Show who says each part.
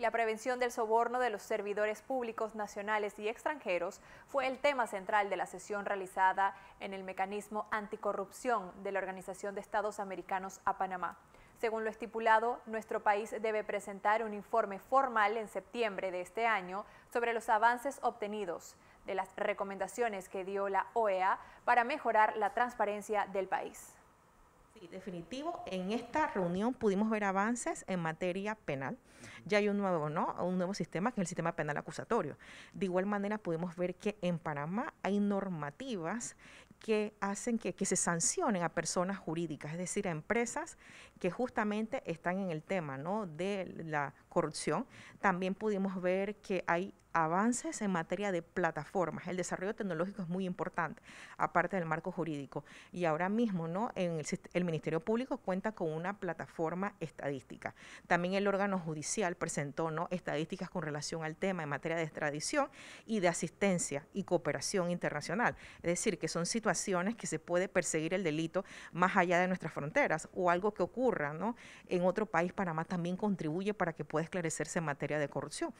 Speaker 1: la prevención del soborno de los servidores públicos nacionales y extranjeros fue el tema central de la sesión realizada en el mecanismo anticorrupción de la Organización de Estados Americanos a Panamá. Según lo estipulado, nuestro país debe presentar un informe formal en septiembre de este año sobre los avances obtenidos de las recomendaciones que dio la OEA para mejorar la transparencia del país.
Speaker 2: Sí, definitivo. En esta reunión pudimos ver avances en materia penal. Ya hay un nuevo, ¿no? Un nuevo sistema que es el sistema penal acusatorio. De igual manera pudimos ver que en Panamá hay normativas que hacen que, se sancionen a personas jurídicas, es decir, a empresas que justamente están en el tema de la corrupción. También pudimos ver que hay avances en materia de plataformas. El desarrollo tecnológico es muy importante, aparte del marco jurídico. Y ahora mismo, ¿no? En el, Ministerio Público cuenta con una plataforma estadística. También el órgano judicial presentó, ¿no? Estadísticas con relación al tema en materia de extradición y de asistencia y cooperación internacional. Es decir, que son situaciones que se puede perseguir el delito más allá de nuestras fronteras o algo que ocurra ¿no? en otro país, Panamá también contribuye para que pueda esclarecerse en materia de corrupción.